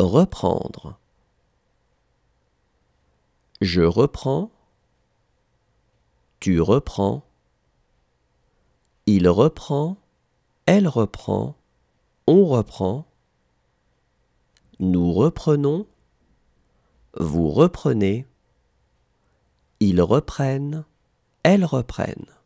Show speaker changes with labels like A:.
A: reprendre. Je reprends. Tu reprends. Il reprend. Elle reprend. On reprend. Nous reprenons. Vous reprenez. Ils reprennent. Elles reprennent.